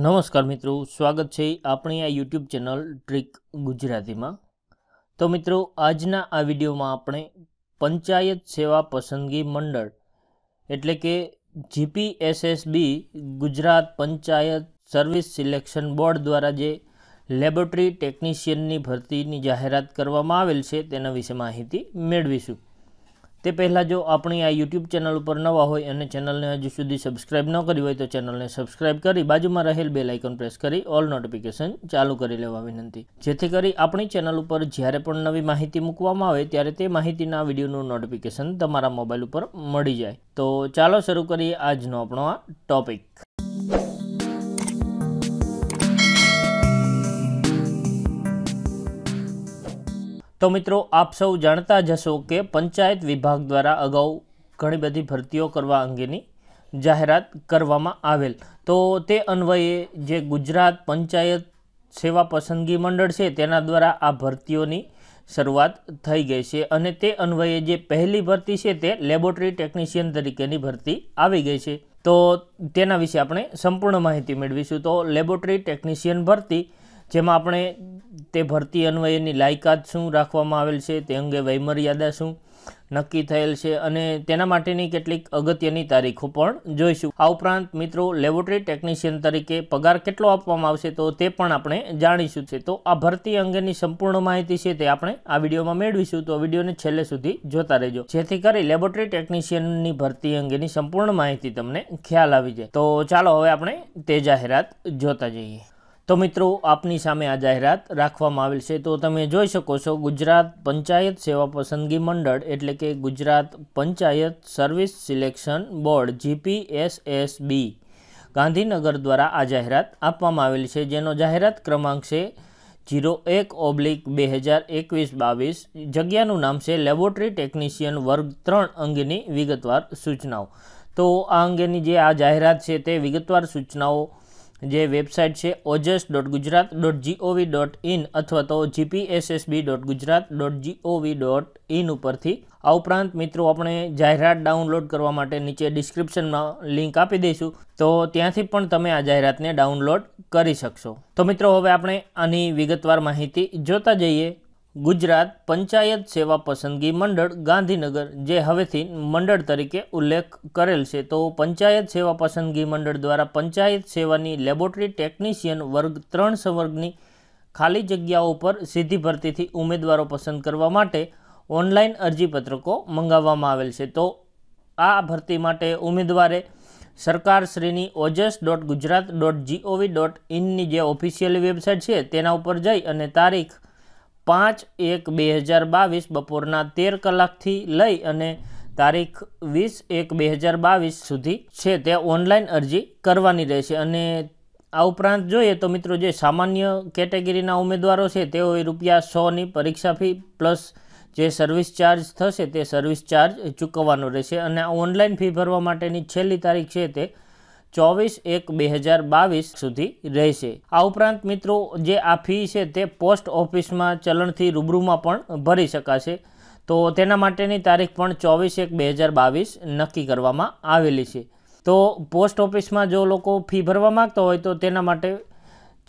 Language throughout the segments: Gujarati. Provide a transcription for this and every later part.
નમસ્કાર મિત્રો સ્વાગત છે આપણી આ યુટ્યુબ ચેનલ ટ્રીક ગુજરાતીમાં તો મિત્રો આજના આ વિડીયોમાં આપણે પંચાયત સેવા પસંદગી મંડળ એટલે કે GPSSB Gujarat panchayat service selection board દ્વારા જે લેબોરેટરી ટેકનિશિયનની ભરતીની જાહેરાત કરવામાં આવેલ છે તેના વિશે માહિતી મેળવીશું તે પહેલાં જો આપણી આ યુટ્યુબ ચેનલ ઉપર નવા હોય અને ચેનલને હજુ સુધી સબસ્ક્રાઇબ ન કરી હોય તો ચેનલને સબસ્ક્રાઇબ કરી બાજુમાં રહેલ બે લાઇકન પ્રેસ કરી ઓલ નોટિફિકેશન ચાલુ કરી લેવા વિનંતી જેથી કરી આપણી ચેનલ ઉપર જ્યારે પણ નવી માહિતી મૂકવામાં આવે ત્યારે તે માહિતીના વિડીયોનું નોટિફિકેશન તમારા મોબાઈલ ઉપર મળી જાય તો ચાલો શરૂ કરીએ આજનો આપણો આ ટોપિક તો મિત્રો આપ સૌ જાણતા જ હશો કે પંચાયત વિભાગ દ્વારા અગાઉ ઘણી બધી ભરતીઓ કરવા અંગેની જાહેરાત કરવામાં આવેલ તો તે અન્વયે જે ગુજરાત પંચાયત સેવા પસંદગી મંડળ છે તેના દ્વારા આ ભરતીઓની શરૂઆત થઈ ગઈ છે અને તે અન્વયે જે પહેલી ભરતી છે તે લેબોરેટરી ટેકનિશિયન તરીકેની ભરતી આવી ગઈ છે તો તેના વિશે આપણે સંપૂર્ણ માહિતી મેળવીશું તો લેબોરેટરી ટેકનિશિયન ભરતી જેમાં આપણે તે ભરતી અન્વયની લાયકાત શું રાખવામાં આવેલ છે તે અંગે વૈમર્યાદા શું નક્કી થયેલ છે અને તેના માટેની કેટલીક અગત્યની તારીખો પણ જોઈશું આ ઉપરાંત મિત્રો લેબોરેટરી ટેકનિશિયન તરીકે પગાર કેટલો આપવામાં આવશે તો તે પણ આપણે જાણીશું છે તો આ ભરતી અંગેની સંપૂર્ણ માહિતી છે તે આપણે આ વિડીયોમાં મેળવીશું તો વિડીયોને છેલ્લે સુધી જોતા રહેજો જેથી કરી લેબોરેટરી ટેકનિશિયનની ભરતી અંગેની સંપૂર્ણ માહિતી તમને ખ્યાલ આવી જાય તો ચાલો હવે આપણે તે જાહેરાત જોતા જઈએ તો મિત્રો આપની સામે આ જાહેરાત રાખવામાં આવેલ છે તો તમે જોઈ શકો છો ગુજરાત પંચાયત સેવા પસંદગી મંડળ એટલે કે Gujarat panchayat service selection board GPSSB Gandhinagar દ્વારા આ જાહેરાત આપવામાં આવેલ છે જેનો જાહેરાત ક્રમાંક છે જીરો એક ઓબ્લિક બે હજાર એકવીસ બાવીસ જગ્યાનું નામ છે લેબોરેટરી ટેકનિશિયન વર્ગ ત્રણ અંગેની વિગતવાર સૂચનાઓ તો આ અંગેની જે આ જાહેરાત છે તે વિગતવાર સૂચનાઓ જે વેબસાઇટ છે Ojas dot Gujarat dot GOV dot in અથવા તો GPSSB dot Gujarat dot GOV dot in ઉપરથી આ ઉપરાંત મિત્રો આપણે જાહેરાત ડાઉનલોડ કરવા માટે નીચે ડિસ્ક્રિપ્શનમાં લિંક આપી દઈશું તો ત્યાંથી પણ તમે આ જાહેરાતને ડાઉનલોડ કરી શકશો તો મિત્રો હવે આપણે આની વિગતવાર માહિતી જોતા જઈએ ગુજરાત પંચાયત સેવા પસંદગી મંડળ ગાંધીનગર જે હવેથી મંડળ તરીકે ઉલ્લેખ કરેલ છે તો પંચાયત સેવા પસંદગી મંડળ દ્વારા પંચાયત સેવાની લેબોરેટરી ટેકનિશિયન વર્ગ ત્રણ સંવર્ગની ખાલી જગ્યાઓ પર સીધી ભરતીથી ઉમેદવારો પસંદ કરવા માટે ઓનલાઈન અરજીપત્રકો મંગાવવામાં આવેલ છે તો આ ભરતી માટે ઉમેદવારે સરકારશ્રીની Ojas dot Gujarat dot GOV dot ઇનની જે ઓફિશિયલ વેબસાઇટ છે તેના ઉપર જઈ અને તારીખ પાંચ એક બે હજાર બાવીસ બપોરના તેર કલાકથી લઈ અને તારીખ વીસ એક બે હજાર બાવીસ સુધી છે તે ઓનલાઈન અરજી કરવાની રહેશે અને આ ઉપરાંત જોઈએ તો મિત્રો જે સામાન્ય કેટેગરીના ઉમેદવારો છે તેઓએ રૂપિયા સોની પરીક્ષા ફી પ્લસ જે સર્વિસ ચાર્જ થશે તે સર્વિસ ચાર્જ ચૂકવવાનો રહેશે અને ઓનલાઈન ફી ભરવા માટેની છેલ્લી તારીખ છે તે ચોવીસ એક બે હજાર બાવીસ સુધી રહેશે આ ઉપરાંત મિત્રો જે આ ફી છે તે પોસ્ટ ઓફિસમાં ચલણથી રૂબરૂમાં પણ ભરી શકાશે તો તેના માટેની તારીખ પણ ચોવીસ એક બે હજાર બાવીસ નક્કી કરવામાં આવેલી છે તો પોસ્ટ ઓફિસમાં જો લોકો ફી ભરવા માગતા હોય તો તેના માટે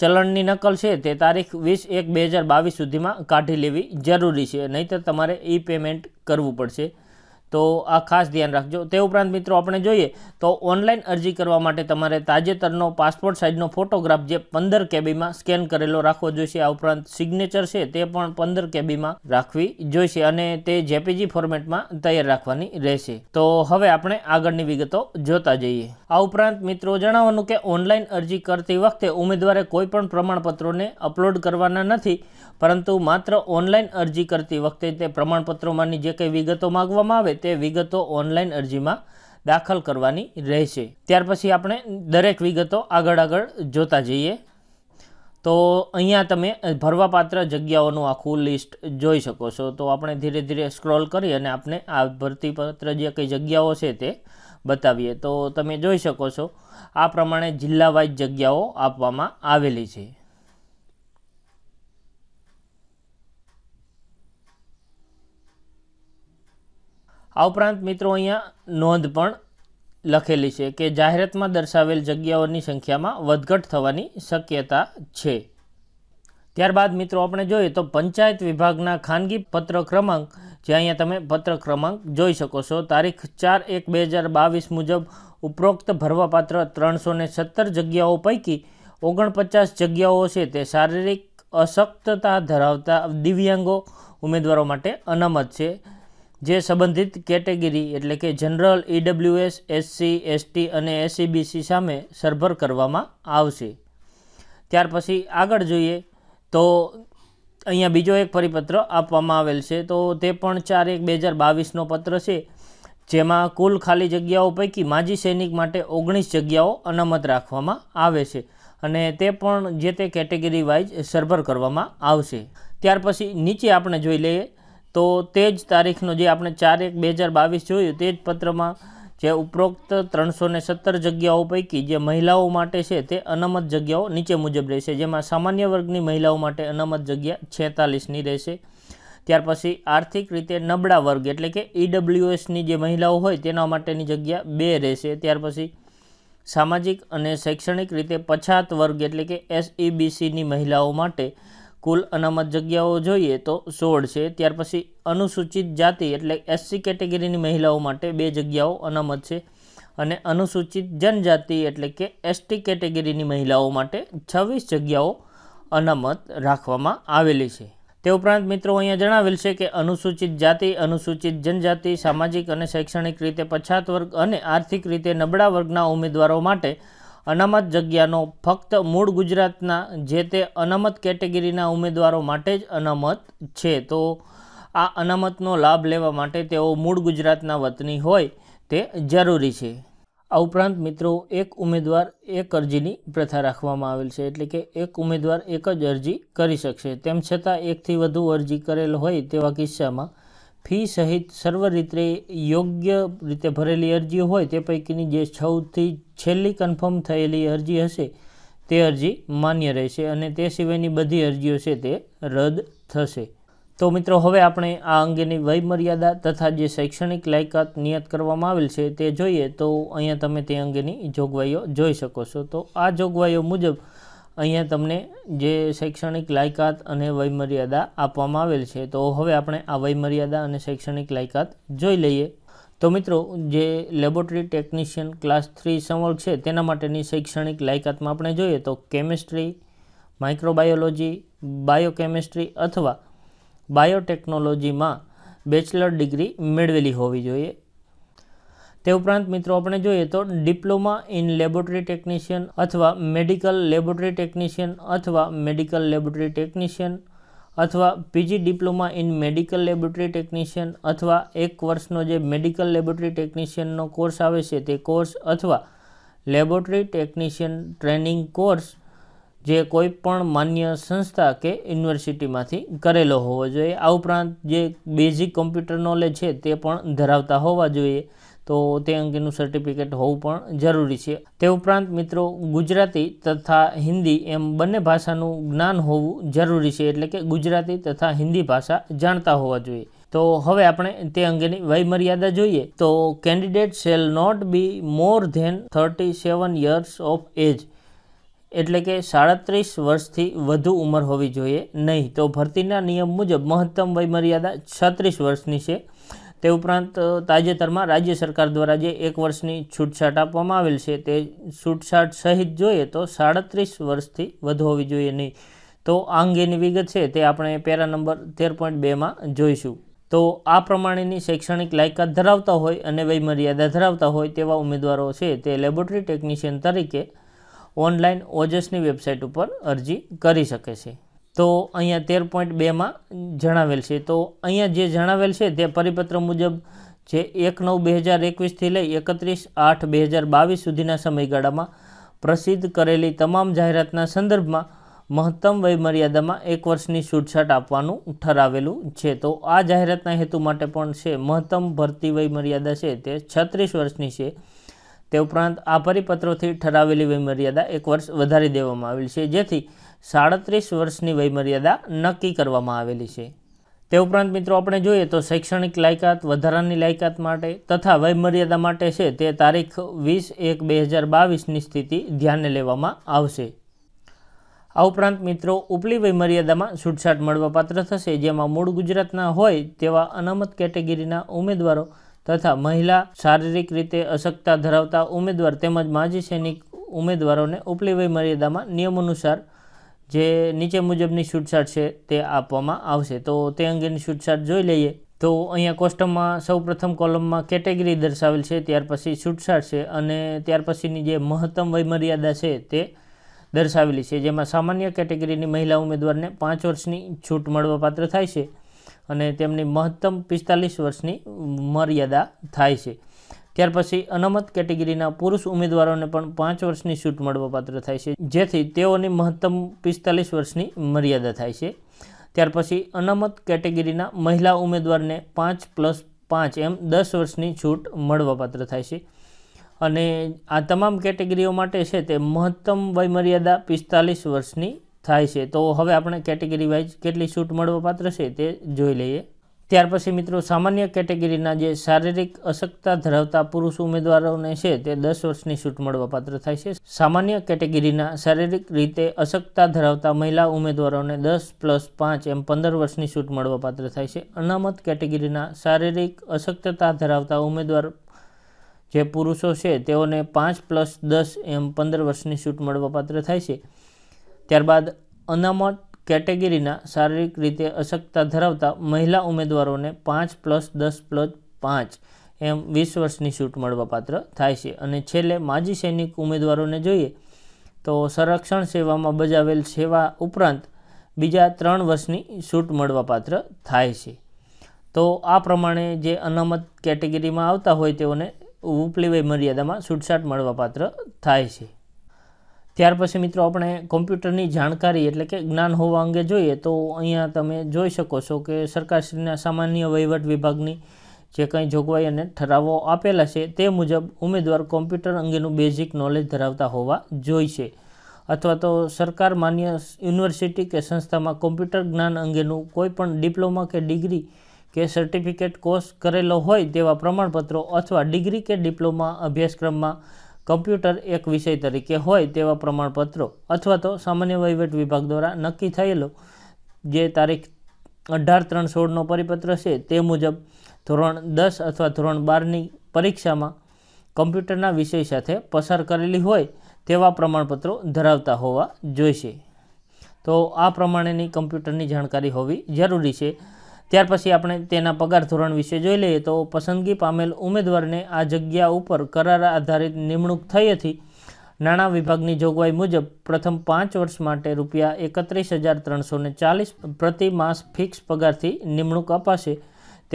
ચલણની નકલ છે તે તારીખ વીસ એક બે હજાર બાવીસ સુધીમાં કાઢી લેવી જરૂરી છે નહીંતર તમારે ઈ પેમેન્ટ કરવું પડશે તો આ ખાસ ધ્યાન રાખજો તે ઉપરાંત મિત્રો આપણે જોઈએ તો ઓનલાઈન અરજી કરવા માટે તમારે તાજેતરનો પાસપોર્ટ સાઇઝનો ફોટોગ્રાફ જે પંદર કેબીમાં સ્કેન કરેલો રાખવો જોઈશે આ ઉપરાંત સિગ્નેચર છે તે પણ પંદર કેબીમાં રાખવી જોઈશે અને તે જેપીજી ફોર્મેટમાં તૈયાર રાખવાની રહેશે તો હવે આપણે આગળની વિગતો જોતા જઈએ આ ઉપરાંત મિત્રો જણાવવાનું કે ઓનલાઈન અરજી કરતી વખતે ઉમેદવારે કોઈ પણ પ્રમાણપત્રોને અપલોડ કરવાના નથી પરંતુ માત્ર ઓનલાઈન અરજી કરતી વખતે તે પ્રમાણપત્રોમાંની જે કંઈ વિગતો માગવામાં આવે તે વિગતો ઓનલાઈન અરજીમાં દાખલ કરવાની રહેશે ત્યાર પછી આપણે દરેક વિગતો આગળ આગળ જોતા જઈએ તો અહીંયા તમે ભરવાપાત્ર જગ્યાઓનું આખું લિસ્ટ જોઈ શકો છો તો આપણે ધીરે ધીરે સ્ક્રોલ કરી અને આપણે આ ભરતીપત્ર જે કંઈ જગ્યાઓ છે તે બતાવીએ તો તમે જોઈ શકો છો આ પ્રમાણે જિલ્લા જગ્યાઓ આપવામાં આવેલી છે આ ઉપરાંત મિત્રો અહીંયા નોંધ પણ લખેલી છે કે જાહેરાતમાં દર્શાવેલ જગ્યાઓની સંખ્યામાં વધઘટ થવાની શક્યતા છે ત્યારબાદ મિત્રો આપણે જોઈએ તો પંચાયત વિભાગના ખાનગી પત્ર ક્રમાંક જે અહીંયા તમે પત્ર ક્રમાંક જોઈ શકો છો તારીખ ચાર એક બે હજાર બાવીસ મુજબ ઉપરોક્ત ભરવાપાત્ર ત્રણસો ને સત્તર જગ્યાઓ પૈકી ઓગણપચાસ જગ્યાઓ છે તે શારીરિક અશક્તતા ધરાવતા દિવ્યાંગો ઉમેદવારો માટે અનામત છે જે સંબંધિત કેટેગરી એટલે કે જનરલ ઈડબ્લ્યુએસ એસસી એસટી અને એસસીબીસી સામે સરભર કરવામાં આવશે ત્યાર પછી આગળ જોઈએ તો અહીંયા બીજો એક પરિપત્ર આપવામાં આવેલ છે તો તે પણ ચાર એક બે હજાર બાવીસનો પત્ર છે જેમાં કુલ ખાલી જગ્યાઓ પૈકી માજી સૈનિક માટે ઓગણીસ જગ્યાઓ અનામત રાખવામાં આવે છે અને તે પણ જે તે કેટેગરી વાઇઝ સરભર કરવામાં આવશે ત્યાર પછી નીચે આપણે જોઈ લઈએ તો તેજ તારીખનો જે આપણે 41 2022 જોયું તેજ પત્રમાં જે ઉપરોક્ત 317 જગ્યાઓ પૈકી જે મહિલાઓ માટે છે તે અનમત જગ્યાઓ નીચે મુજબ રહેશે જેમાં સામાન્ય વર્ગની મહિલાઓ માટે અનમત જગ્યા 46 ની રહેશે ત્યાર પછી આર્થિક રીતે નબળા વર્ગ એટલે કે EWS ની જે મહિલાઓ હોય તેના માટેની જગ્યા 2 રહેશે ત્યાર પછી સામાજિક અને શૈક્ષણિક રીતે પછાત વર્ગ એટલે કે SEBC ની મહિલાઓ માટે કુલ અનામત જગ્યાઓ જોઈએ તો સોળ છે ત્યાર પછી અનુસૂચિત જાતિ એટલે એસસી કેટેગરીની મહિલાઓ માટે બે જગ્યાઓ અનામત છે અને અનુસૂચિત જનજાતિ એટલે કે એસટી કેટેગરીની મહિલાઓ માટે છવ્વીસ જગ્યાઓ અનામત રાખવામાં આવેલી છે તે ઉપરાંત મિત્રો અહીંયા જણાવેલ છે કે અનુસૂચિત જાતિ અનુસૂચિત જનજાતિ સામાજિક અને શૈક્ષણિક રીતે પછાત વર્ગ અને આર્થિક રીતે નબળા વર્ગના ઉમેદવારો માટે અનામત જગ્યાનો ફક્ત મૂળ ગુજરાતના જે તે અનામત કેટેગરીના ઉમેદવારો માટે જ અનામત છે તો આ અનામતનો લાભ લેવા માટે તેઓ મૂળ ગુજરાતના વતની હોય તે જરૂરી છે આ ઉપરાંત મિત્રો એક ઉમેદવાર એક અરજીની પ્રથા રાખવામાં આવેલ છે એટલે કે એક ઉમેદવાર એક જ અરજી કરી શકશે તેમ છતાં એકથી વધુ અરજી કરેલ હોય તેવા કિસ્સામાં ફી સહિત સર્વ રીતે યોગ્ય રીતે ભરેલી અરજીઓ હોય તે પૈકીની જે સૌથી છેલ્લી કન્ફર્મ થયેલી અરજી હશે તે અરજી માન્ય રહેશે અને તે સિવાયની બધી અરજીઓ છે તે રદ થશે તો મિત્રો હવે આપણે આ અંગેની વયમર્યાદા તથા જે શૈક્ષણિક લાયકાત નિયત કરવામાં આવેલ છે તે જોઈએ તો અહીંયા તમે તે અંગેની જોગવાઈઓ જોઈ શકો છો તો આ જોગવાઈઓ મુજબ અહીંયા તમને જે શૈક્ષણિક લાયકાત અને વયમર્યાદા આપવામાં આવેલ છે તો હવે આપણે આ વયમર્યાદા અને શૈક્ષણિક લાયકાત જોઈ લઈએ તો મિત્રો જે લેબોરેટરી ટેકનિશિયન ક્લાસ થ્રી સંવર્ગ છે તેના માટેની શૈક્ષણિક લાયકાતમાં આપણે જોઈએ તો કેમિસ્ટ્રી માઇક્રોબાયોલોજી બાયોકેમિસ્ટ્રી અથવા બાયોટેકનોલોજીમાં બેચલર ડિગ્રી મેળવેલી હોવી જોઈએ તે ઉપરાંત મિત્રો આપણે જોઈએ તો ડિપ્લોમા ઇન લેબોરેટરી ટેકનિશિયન અથવા મેડિકલ લેબોરેટરી ટેકનિશિયન અથવા મેડિકલ લેબોરેટરી ટેકનિશિયન અથવા PG diploma in medical laboratory technician અથવા એક વર્ષનો જે મેડિકલ લેબોરેટરી ટેકનિશિયનનો કોર્સ આવે છે તે કોર્સ અથવા લેબોરેટરી ટેકનિશિયન ટ્રેનિંગ કોર્સ જે કોઈ પણ માન્ય સંસ્થા કે યુનિવર્સિટીમાંથી કરેલો હોવો જોઈએ આ ઉપરાંત જે બેઝિક કોમ્પ્યુટર નોલેજ છે તે પણ ધરાવતા હોવા જોઈએ તો તે અંગેનું સર્ટિફિકેટ હોવું પણ જરૂરી છે તે ઉપરાંત મિત્રો ગુજરાતી તથા હિન્દી એમ બંને ભાષાનું જ્ઞાન હોવું જરૂરી છે એટલે કે ગુજરાતી તથા હિન્દી ભાષા જાણતા હોવા જોઈએ તો હવે આપણે તે અંગેની વયમર્યાદા જોઈએ તો candidate shall not be more than thirty seven years of age એટલે કે સાડત્રીસ વર્ષથી વધુ ઉંમર હોવી જોઈએ નહીં તો ભરતીના નિયમ મુજબ મહત્તમ વયમર્યાદા છત્રીસ વર્ષની છે તે ઉપરાંત તાજેતરમાં રાજ્ય સરકાર દ્વારા જે એક વર્ષની છૂટછાટ આપવામાં આવેલ છે તે છૂટછાટ સહિત જોઈએ તો સાડત્રીસ વર્ષથી વધુ હોવી જોઈએ નહીં તો આ અંગેની વિગત છે તે આપણે પેરા નંબર તેર પોઈન્ટ બેમાં જોઈશું તો આ પ્રમાણેની શૈક્ષણિક લાયકાત ધરાવતા હોય અને વયમર્યાદા ધરાવતા હોય તેવા ઉમેદવારો છે તે લેબોરેટરી ટેકનિશિયન તરીકે ઓનલાઈન ઓજસની વેબસાઇટ ઉપર અરજી કરી શકે છે તો અહીંયા તેર પોઈન્ટ બેમાં જણાવેલ છે તો અહીંયા જે જણાવેલ છે તે પરિપત્ર મુજબ જે એક નવ બે હજાર એકવીસથી લઈ એકત્રીસ આઠ બે હજાર બાવીસ સુધીના સમયગાળામાં પ્રસિદ્ધ કરેલી તમામ જાહેરાતના સંદર્ભમાં મહત્તમ વયમર્યાદામાં એક વર્ષની છૂટછાટ આપવાનું ઠરાવેલું છે તો આ જાહેરાતના હેતુ માટે પણ છે મહત્તમ ભરતી વયમર્યાદા છે તે છત્રીસ વર્ષની છે તે ઉપરાંત આ પરિપત્રોથી ઠરાવેલી વયમર્યાદા એક વર્ષ વધારી દેવામાં આવેલ છે જેથી સાડત્રીસ વર્ષની વયમર્યાદા નક્કી કરવામાં આવેલી છે તે ઉપરાંત મિત્રો આપણે જોઈએ તો શૈક્ષણિક લાયકાત વધારાની લાયકાત માટે તથા વયમર્યાદા માટે છે તે તારીખ વીસ એક બે હજાર બાવીસની સ્થિતિ ધ્યાને લેવામાં આવશે આ ઉપરાંત મિત્રો ઉપલી વયમર્યાદામાં છૂટછાટ મળવાપાત્ર થશે જેમાં મૂળ ગુજરાતના હોય તેવા અનામત કેટેગરીના ઉમેદવારો તથા મહિલા શારીરિક રીતે અશક્તા ધરાવતા ઉમેદવાર તેમજ માજી સૈનિક ઉમેદવારોને ઉપલી વયમર્યાદામાં નિયમ અનુસાર જે નીચે મુજબની છૂટછાટ છે તે આપવામાં આવશે તો તે અંગેની છૂટછાટ જોઈ લઈએ તો અહીંયા કોષ્ટમમાં સૌપ્રથમ કોલમમાં કેટેગરી દર્શાવેલ છે ત્યાર પછી છૂટછાટ છે અને ત્યાર પછીની જે મહત્તમ વયમર્યાદા છે તે દર્શાવેલી છે જેમાં સામાન્ય કેટેગરીની મહિલા ઉમેદવારને પાંચ વર્ષની છૂટ મળવાપાત્ર થાય છે અને તેમની મહત્તમ પિસ્તાલીસ વર્ષની મર્યાદા થાય છે ત્યાર પછી અનામત કેટેગરીના પુરુષ ઉમેદવારોને પણ પાંચ વર્ષની છૂટ મળવાપાત્ર થાય છે જેથી તેઓની મહત્તમ પિસ્તાલીસ વર્ષની મર્યાદા થાય છે ત્યાર પછી અનામત કેટેગરીના મહિલા ઉમેદવારને પાંચ પ્લસ પાંચ એમ દસ વર્ષની છૂટ મળવાપાત્ર થાય છે અને આ તમામ કેટેગરીઓ માટે છે તે મહત્તમ વયમર્યાદા પિસ્તાલીસ વર્ષની થાય છે તો હવે આપણે કેટેગરી વાઇઝ કેટલી છૂટ મળવાપાત્ર છે તે જોઈ લઈએ ત્યાર પછી મિત્રો સામાન્ય કેટેગરીના જે શારીરિક અશક્તતા ધરાવતા પુરુષ ઉમેદવારોને છે તે દસ વર્ષની છૂટ મળવાપાત્ર થાય છે સામાન્ય કેટેગરીના શારીરિક રીતે અશક્તતા ધરાવતા મહિલા ઉમેદવારોને દસ પ્લસ પાંચ એમ પંદર વર્ષની છૂટ મળવાપાત્ર થાય છે અનામત કેટેગરીના શારીરિક અશક્તતા ધરાવતા ઉમેદવાર જે પુરુષો છે તેઓને પાંચ પ્લસ દસ એમ પંદર વર્ષની છૂટ મળવાપાત્ર થાય છે ત્યારબાદ અનામત કેટેગરીના શારીરિક રીતે અશક્તતા ધરાવતા મહિલા ઉમેદવારોને પાંચ પ્લસ દસ પ્લસ પાંચ એમ વીસ વર્ષની છૂટ મળવાપાત્ર થાય છે અને છેલ્લે માજી સૈનિક ઉમેદવારોને જોઈએ તો સંરક્ષણ સેવામાં બજાવેલ સેવા ઉપરાંત બીજા ત્રણ વર્ષની છૂટ મળવાપાત્ર થાય છે તો આ પ્રમાણે જે અનામત કેટેગરીમાં આવતા હોય તેઓને ઉપલી વય મર્યાદામાં છૂટછાટ મળવાપાત્ર થાય છે ત્યાર પછી મિત્રો આપણે કોમ્પ્યુટરની જાણકારી એટલે કે જ્ઞાન હોવા અંગે જોઈએ તો અહીંયા તમે જોઈ શકો છો કે સરકારશ્રીના સામાન્ય વહીવટ વિભાગની જે કંઈ જોગવાઈ અને ઠરાવો આપેલા છે તે મુજબ ઉમેદવાર કોમ્પ્યુટર અંગેનું બેઝિક નોલેજ ધરાવતા હોવા જોઈશે અથવા તો સરકાર માન્ય યુનિવર્સિટી કે સંસ્થામાં કોમ્પ્યુટર જ્ઞાન અંગેનું કોઈપણ ડિપ્લોમા કે ડિગ્રી કે સર્ટિફિકેટ કોર્સ કરેલો હોય તેવા પ્રમાણપત્રો અથવા ડિગ્રી કે ડિપ્લોમા અભ્યાસક્રમમાં કમ્પ્યુટર એક વિષય તરીકે હોય તેવા પ્રમાણપત્રો અથવા તો સામાન્ય વહીવટ વિભાગ દ્વારા નક્કી થયેલો જે તારીખ અઢાર ત્રણ સોળનો પરિપત્ર છે તે મુજબ ધોરણ દસ અથવા ધોરણ બારની પરીક્ષામાં કમ્પ્યુટરના વિષય સાથે પસાર કરેલી હોય તેવા પ્રમાણપત્રો ધરાવતા હોવા જોઈશે તો આ પ્રમાણેની કમ્પ્યુટરની જાણકારી હોવી જરૂરી છે ત્યાર પછી આપણે તેના પગાર ધોરણ વિશે જોઈ લઈએ તો પસંદગી પામેલ ઉમેદવારને આ જગ્યા ઉપર કરાર આધારિત નિમણૂક થઈ હતી નાણાં વિભાગની જોગવાઈ મુજબ પ્રથમ પાંચ વર્ષ માટે રૂપિયા એકત્રીસ હજાર ત્રણસો ચાલીસ પ્રતિ માસ ફિક્સ પગારથી નિમણૂક અપાશે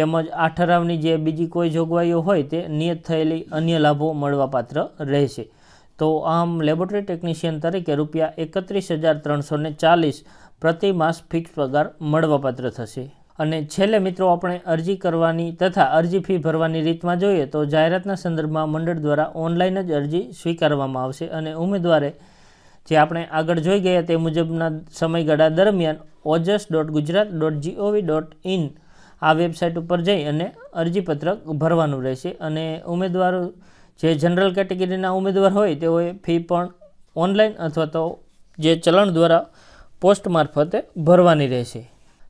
તેમજ આ ઠરાવની જે બીજી કોઈ જોગવાઈઓ હોય તે નિયત થયેલી અન્ય લાભો મળવાપાત્ર રહેશે તો આમ લેબોરેટરી ટેકનિશિયન તરીકે રૂપિયા એકત્રીસ હજાર ત્રણસો ચાલીસ પ્રતિ માસ ફિક્સ પગાર મળવાપાત્ર થશે અને છેલ્લે મિત્રો આપણે અરજી કરવાની તથા અરજી ફી ભરવાની રીતમાં જોઈએ તો જાહેરાતના સંદર્ભમાં મંડળ દ્વારા ઓનલાઈન જ અરજી સ્વીકારવામાં આવશે અને ઉમેદવારે જે આપણે આગળ જોઈ ગયા તે મુજબના સમયગાળા દરમિયાન Ojas dot Gujarat dot GOV dot in આ વેબસાઇટ ઉપર જઈ અને અરજીપત્રક ભરવાનું રહેશે અને ઉમેદવારો જે જનરલ કેટેગરીના ઉમેદવાર હોય તેઓએ ફી પણ ઓનલાઈન અથવા તો જે ચલણ દ્વારા પોસ્ટ મારફતે ભરવાની રહેશે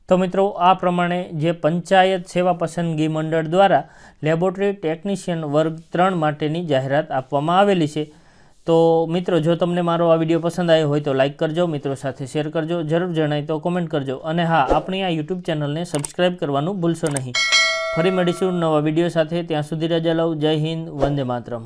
તો મિત્રો આ પ્રમાણે જે પંચાયત સેવા પસંદગી મંડળ દ્વારા લેબોરેટરી ટેકનિશિયન વર્ગ ત્રણ માટેની જાહેરાત આપવામાં આવેલી છે તો મિત્રો જો તમને મારો આ વિડીયો પસંદ આવ્યો હોય તો લાઇક કરજો મિત્રો સાથે શેર કરજો જરૂર જણાય તો કોમેન્ટ કરજો અને હા આપણી આ યુટ્યુબ ચેનલને સબસ્ક્રાઈબ કરવાનું ભૂલશો નહીં ફરી મળીશું નવા વિડીયો સાથે ત્યાં સુધી રજા લઉં જય હિન્દ વંદે માતરમ